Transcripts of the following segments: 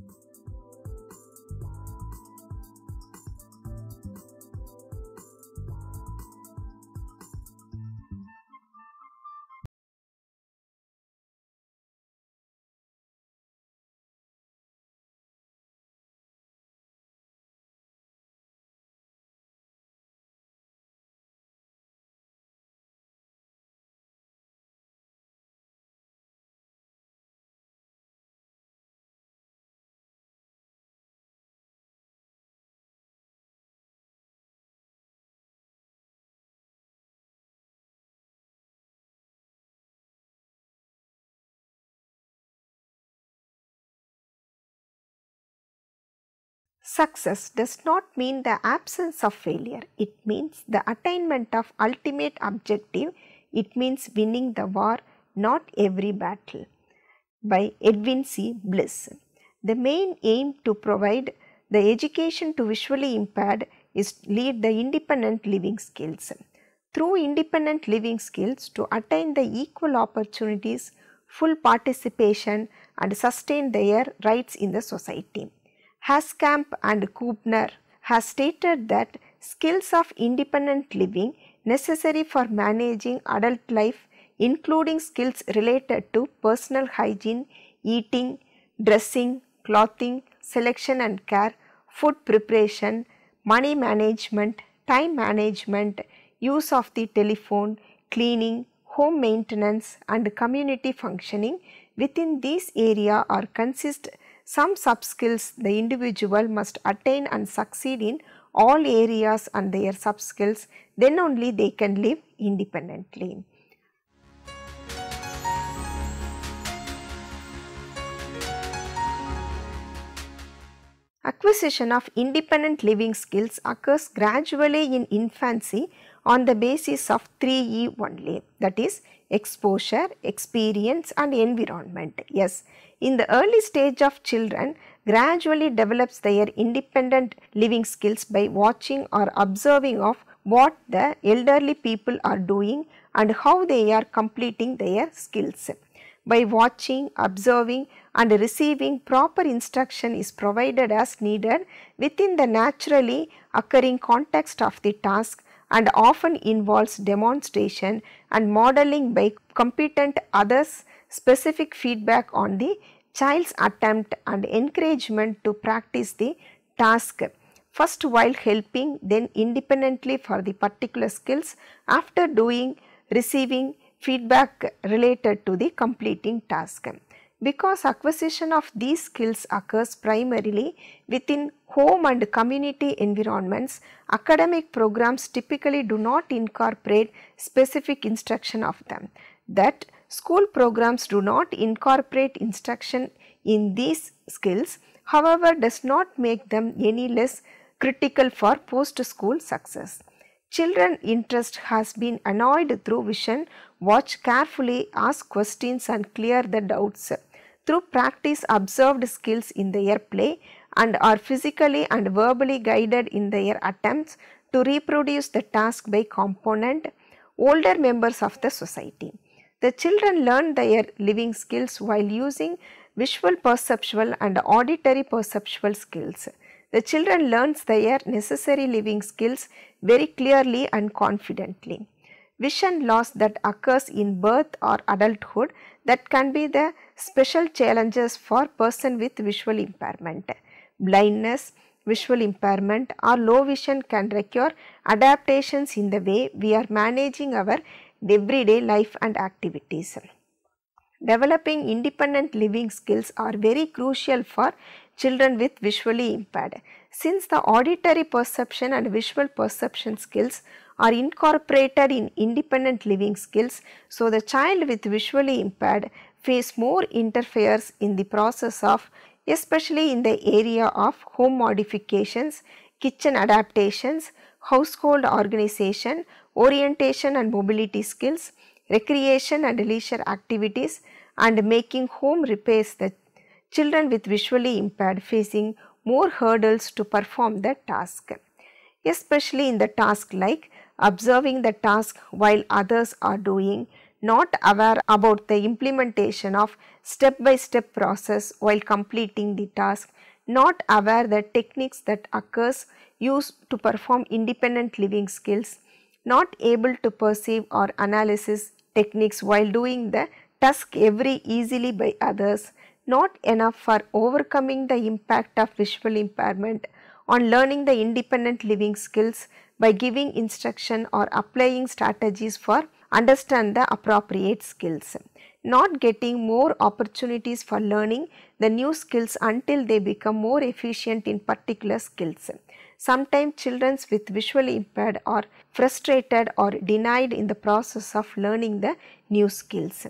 thank you. Success does not mean the absence of failure, it means the attainment of ultimate objective, it means winning the war, not every battle. By Edwin C. Bliss. The main aim to provide the education to visually impaired is lead the independent living skills. Through independent living skills to attain the equal opportunities, full participation and sustain their rights in the society. Haskamp and Kubner has stated that skills of independent living necessary for managing adult life including skills related to personal hygiene, eating, dressing, clothing, selection and care, food preparation, money management, time management, use of the telephone, cleaning, home maintenance and community functioning within this area are consist some sub-skills the individual must attain and succeed in all areas and their sub-skills then only they can live independently. Acquisition of independent living skills occurs gradually in infancy on the basis of 3E only that is exposure, experience and environment. Yes, in the early stage of children, gradually develops their independent living skills by watching or observing of what the elderly people are doing and how they are completing their skills. By watching, observing and receiving proper instruction is provided as needed within the naturally occurring context of the task and often involves demonstration and modeling by competent others specific feedback on the child's attempt and encouragement to practice the task first while helping then independently for the particular skills after doing receiving feedback related to the completing task because acquisition of these skills occurs primarily within home and community environments, academic programs typically do not incorporate specific instruction of them. That school programs do not incorporate instruction in these skills, however, does not make them any less critical for post-school success. Children interest has been annoyed through vision, watch carefully, ask questions and clear the doubts. Through practice observed skills in their play and are physically and verbally guided in their attempts to reproduce the task by component older members of the society. The children learn their living skills while using visual perceptual and auditory perceptual skills. The children learns their necessary living skills very clearly and confidently vision loss that occurs in birth or adulthood that can be the special challenges for person with visual impairment. Blindness, visual impairment or low vision can require adaptations in the way we are managing our everyday life and activities. Developing independent living skills are very crucial for children with visually impaired. Since the auditory perception and visual perception skills are incorporated in independent living skills so the child with visually impaired face more interferes in the process of especially in the area of home modifications, kitchen adaptations, household organization, orientation and mobility skills, recreation and leisure activities and making home repairs the children with visually impaired facing more hurdles to perform the task, especially in the task like observing the task while others are doing, not aware about the implementation of step-by-step process while completing the task, not aware the techniques that occurs used to perform independent living skills, not able to perceive or analysis techniques while doing the task every easily by others, not enough for overcoming the impact of visual impairment on learning the independent living skills by giving instruction or applying strategies for understand the appropriate skills. Not getting more opportunities for learning the new skills until they become more efficient in particular skills. Sometimes children with visually impaired are frustrated or denied in the process of learning the new skills.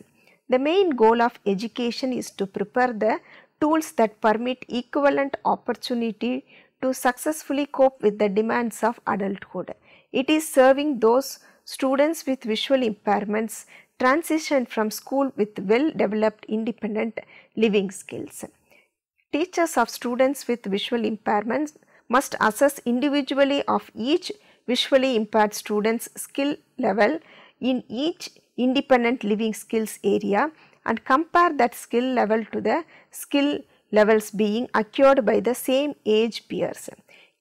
The main goal of education is to prepare the tools that permit equivalent opportunity to successfully cope with the demands of adulthood. It is serving those students with visual impairments transition from school with well developed independent living skills. Teachers of students with visual impairments must assess individually of each visually impaired student's skill level in each independent living skills area and compare that skill level to the skill levels being acquired by the same age peers.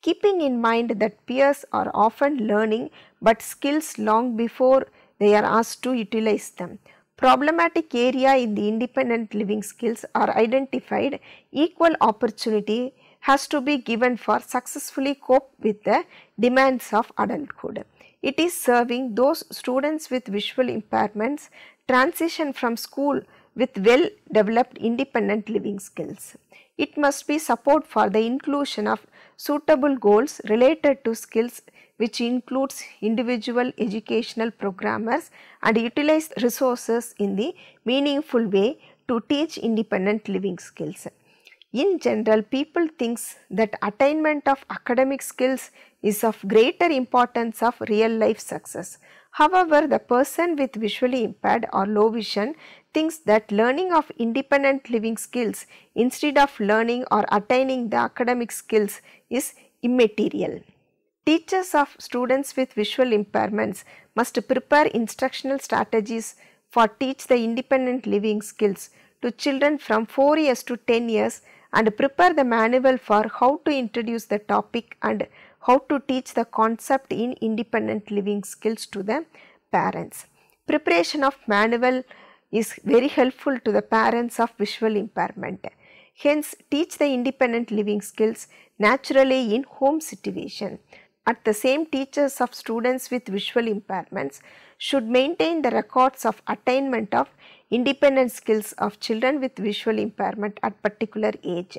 Keeping in mind that peers are often learning but skills long before they are asked to utilize them. Problematic area in the independent living skills are identified, equal opportunity has to be given for successfully cope with the demands of adulthood. It is serving those students with visual impairments transition from school with well developed independent living skills. It must be support for the inclusion of suitable goals related to skills which includes individual educational programmers and utilize resources in the meaningful way to teach independent living skills. In general, people thinks that attainment of academic skills is of greater importance of real life success. However, the person with visually impaired or low vision thinks that learning of independent living skills instead of learning or attaining the academic skills is immaterial. Teachers of students with visual impairments must prepare instructional strategies for teach the independent living skills to children from 4 years to 10 years and prepare the manual for how to introduce the topic and how to teach the concept in independent living skills to the parents. Preparation of manual is very helpful to the parents of visual impairment. Hence, teach the independent living skills naturally in home situation. At the same teachers of students with visual impairments should maintain the records of attainment of independent skills of children with visual impairment at particular age.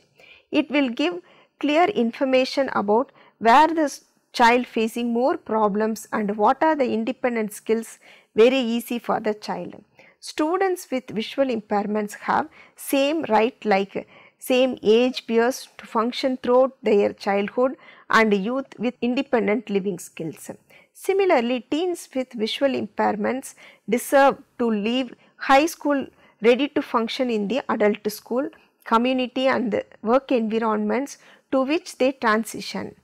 It will give clear information about where the child facing more problems and what are the independent skills very easy for the child students with visual impairments have same right like same age peers to function throughout their childhood and youth with independent living skills. Similarly, teens with visual impairments deserve to leave high school ready to function in the adult school, community and work environments to which they transition.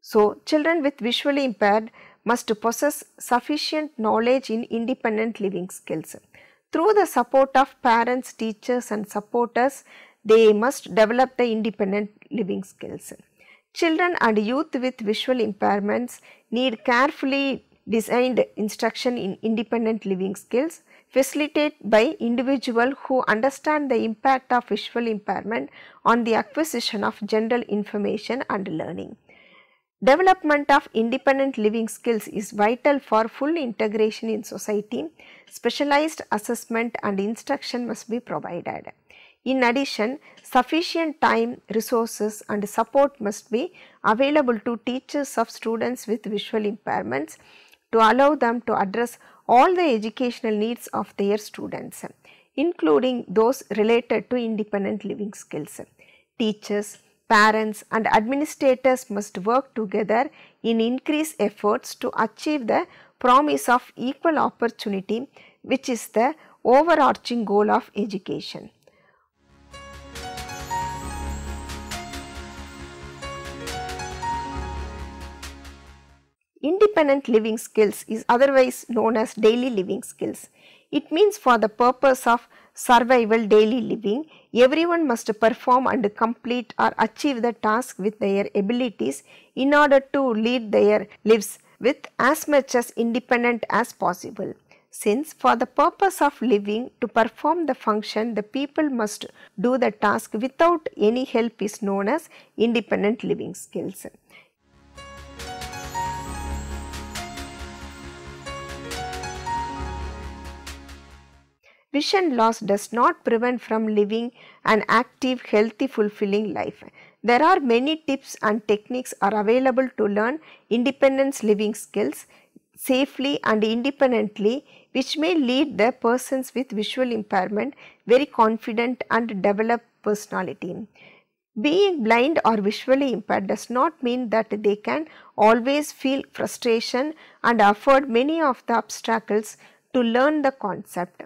So, children with visually impaired must possess sufficient knowledge in independent living skills. Through the support of parents, teachers and supporters, they must develop the independent living skills. Children and youth with visual impairments need carefully designed instruction in independent living skills facilitated by individuals who understand the impact of visual impairment on the acquisition of general information and learning. Development of independent living skills is vital for full integration in society. Specialized assessment and instruction must be provided. In addition, sufficient time, resources and support must be available to teachers of students with visual impairments to allow them to address all the educational needs of their students, including those related to independent living skills. Teachers, parents and administrators must work together in increased efforts to achieve the promise of equal opportunity which is the overarching goal of education. Independent living skills is otherwise known as daily living skills. It means for the purpose of survival daily living, everyone must perform and complete or achieve the task with their abilities in order to lead their lives with as much as independent as possible. Since for the purpose of living to perform the function the people must do the task without any help is known as independent living skills. Vision loss does not prevent from living an active, healthy, fulfilling life. There are many tips and techniques are available to learn independence living skills safely and independently which may lead the persons with visual impairment very confident and develop personality. Being blind or visually impaired does not mean that they can always feel frustration and afford many of the obstacles to learn the concept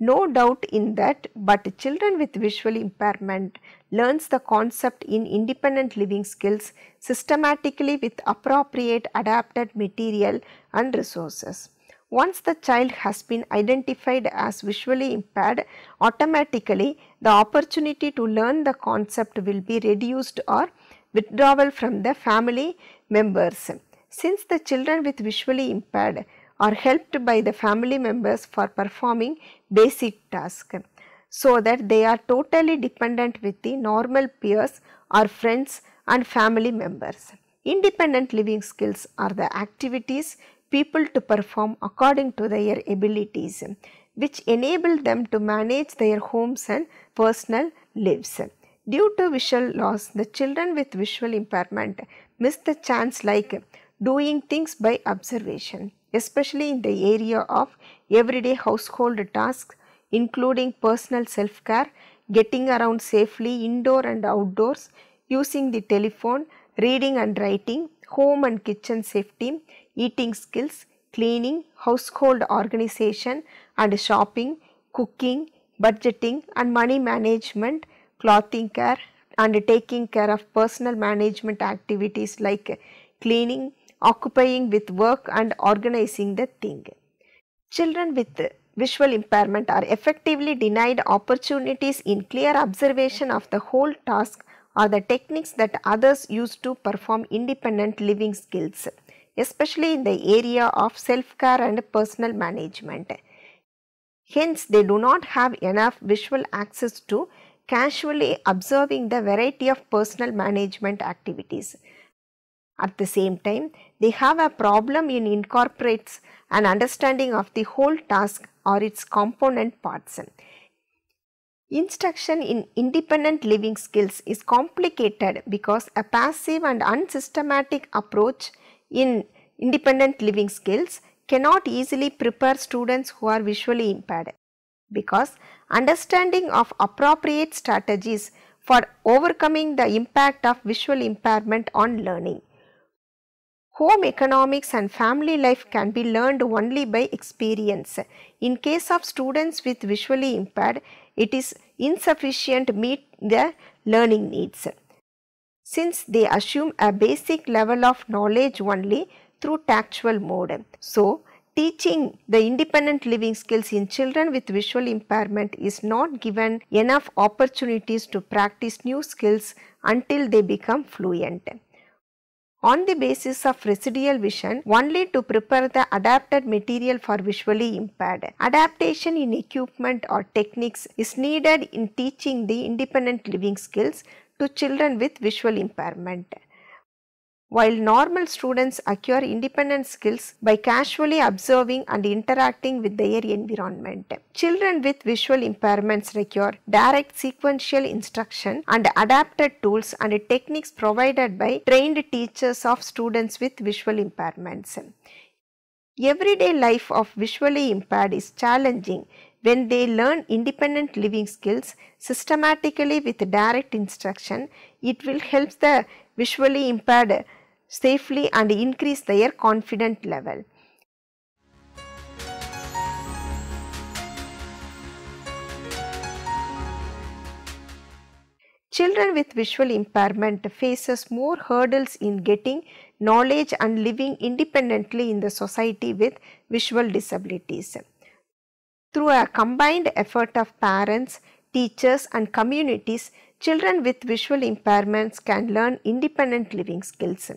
no doubt in that but children with visual impairment learns the concept in independent living skills systematically with appropriate adapted material and resources. Once the child has been identified as visually impaired, automatically the opportunity to learn the concept will be reduced or withdrawal from the family members. Since the children with visually impaired are helped by the family members for performing basic tasks so that they are totally dependent with the normal peers or friends and family members. Independent living skills are the activities people to perform according to their abilities which enable them to manage their homes and personal lives. Due to visual loss, the children with visual impairment miss the chance like doing things by observation especially in the area of everyday household tasks including personal self-care, getting around safely indoor and outdoors, using the telephone, reading and writing, home and kitchen safety, eating skills, cleaning, household organization and shopping, cooking, budgeting and money management, clothing care and taking care of personal management activities like cleaning, occupying with work and organizing the thing. Children with visual impairment are effectively denied opportunities in clear observation of the whole task or the techniques that others use to perform independent living skills, especially in the area of self-care and personal management. Hence, they do not have enough visual access to casually observing the variety of personal management activities. At the same time, they have a problem in incorporates an understanding of the whole task or its component parts. Instruction in independent living skills is complicated because a passive and unsystematic approach in independent living skills cannot easily prepare students who are visually impaired because understanding of appropriate strategies for overcoming the impact of visual impairment on learning Home economics and family life can be learned only by experience. In case of students with visually impaired, it is insufficient to meet their learning needs. Since they assume a basic level of knowledge only through tactual mode. So, teaching the independent living skills in children with visual impairment is not given enough opportunities to practice new skills until they become fluent on the basis of residual vision only to prepare the adapted material for visually impaired. Adaptation in equipment or techniques is needed in teaching the independent living skills to children with visual impairment while normal students acquire independent skills by casually observing and interacting with their environment. Children with visual impairments require direct sequential instruction and adapted tools and techniques provided by trained teachers of students with visual impairments. Everyday life of visually impaired is challenging when they learn independent living skills systematically with direct instruction, it will help the visually impaired safely and increase their confident level. Children with visual impairment faces more hurdles in getting knowledge and living independently in the society with visual disabilities. Through a combined effort of parents, teachers and communities, children with visual impairments can learn independent living skills.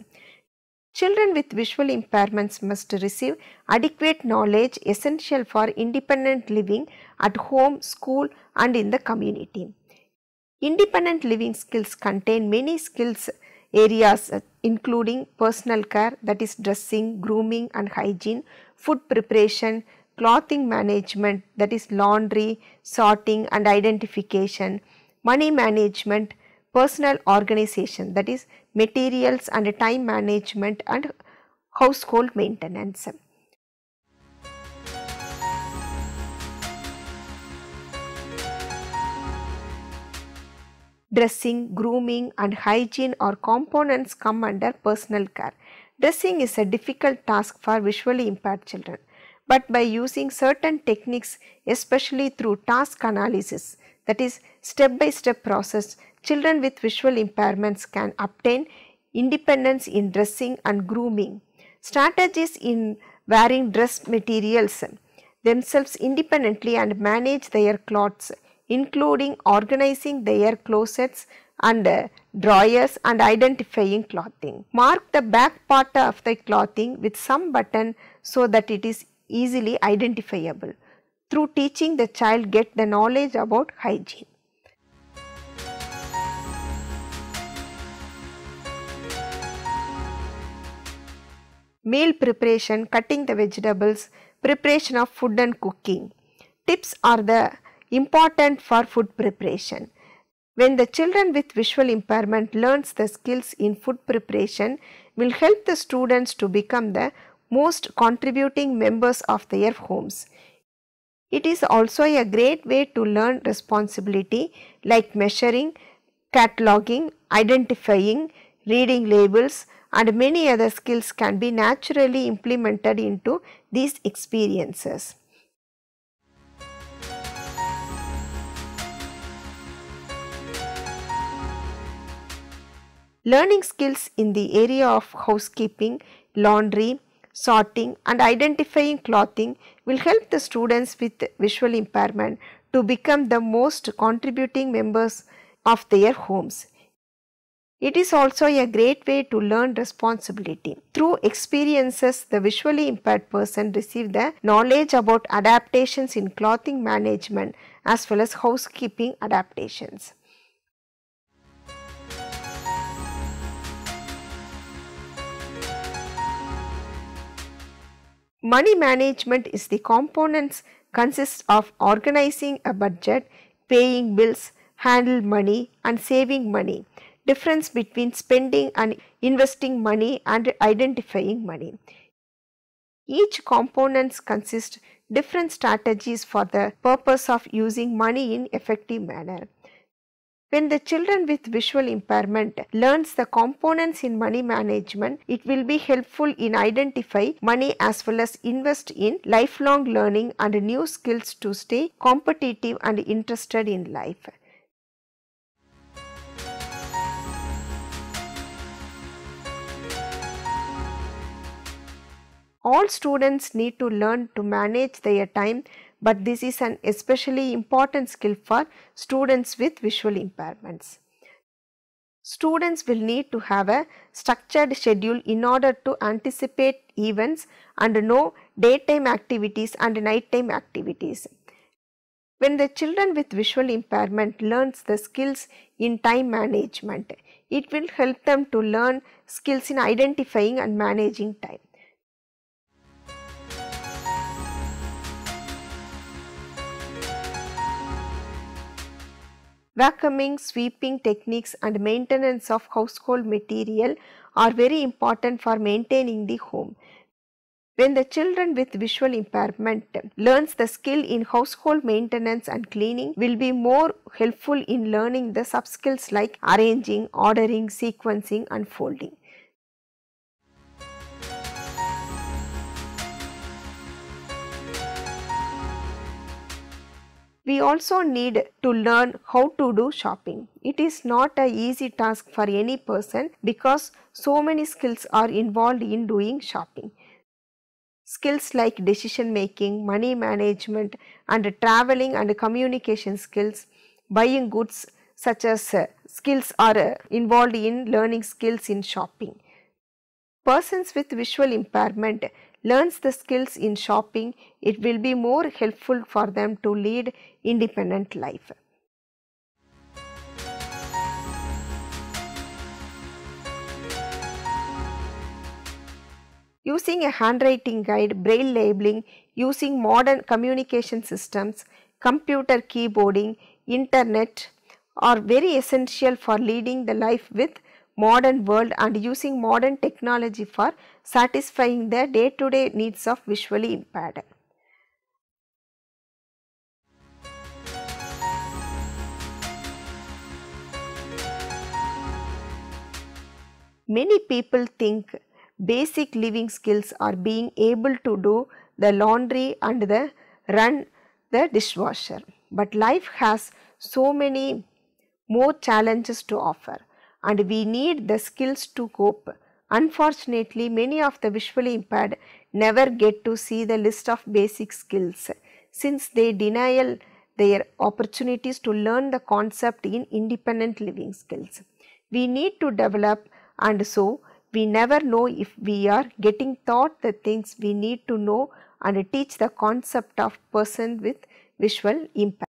Children with visual impairments must receive adequate knowledge essential for independent living at home, school and in the community. Independent living skills contain many skills areas including personal care that is dressing, grooming and hygiene, food preparation, clothing management that is laundry, sorting and identification, money management, personal organization that is materials and time management and household maintenance. Dressing, grooming and hygiene or components come under personal care. Dressing is a difficult task for visually impaired children but by using certain techniques especially through task analysis that is step by step process children with visual impairments can obtain independence in dressing and grooming. Strategies in wearing dress materials themselves independently and manage their clothes including organizing their closets and uh, drawers and identifying clothing. Mark the back part of the clothing with some button so that it is easily identifiable. Through teaching the child get the knowledge about hygiene. Meal preparation, cutting the vegetables, preparation of food and cooking. Tips are the important for food preparation. When the children with visual impairment learns the skills in food preparation will help the students to become the most contributing members of their homes. It is also a great way to learn responsibility like measuring, cataloging, identifying, reading labels and many other skills can be naturally implemented into these experiences. Learning skills in the area of housekeeping, laundry, sorting and identifying clothing will help the students with visual impairment to become the most contributing members of their homes. It is also a great way to learn responsibility. Through experiences, the visually impaired person receives the knowledge about adaptations in clothing management as well as housekeeping adaptations. Money management is the components consists of organizing a budget, paying bills, handle money and saving money. Difference between spending and investing money and identifying money. Each components consist different strategies for the purpose of using money in effective manner. When the children with visual impairment learns the components in money management, it will be helpful in identify money as well as invest in lifelong learning and new skills to stay competitive and interested in life. All students need to learn to manage their time but this is an especially important skill for students with visual impairments. Students will need to have a structured schedule in order to anticipate events and know daytime activities and nighttime activities. When the children with visual impairment learns the skills in time management, it will help them to learn skills in identifying and managing time. Vacuuming, sweeping techniques and maintenance of household material are very important for maintaining the home. When the children with visual impairment learns the skill in household maintenance and cleaning will be more helpful in learning the sub skills like arranging, ordering, sequencing and folding. We also need to learn how to do shopping. It is not a easy task for any person because so many skills are involved in doing shopping. Skills like decision making, money management and traveling and communication skills, buying goods such as uh, skills are uh, involved in learning skills in shopping. Persons with visual impairment learns the skills in shopping, it will be more helpful for them to lead independent life. Using a handwriting guide, braille labeling, using modern communication systems, computer keyboarding, internet are very essential for leading the life with modern world and using modern technology for satisfying the day-to-day -day needs of visually impaired. Many people think basic living skills are being able to do the laundry and the run the dishwasher. But life has so many more challenges to offer and we need the skills to cope. Unfortunately, many of the visually impaired never get to see the list of basic skills since they denial their opportunities to learn the concept in independent living skills. We need to develop and so we never know if we are getting taught the things we need to know and teach the concept of person with visual impact.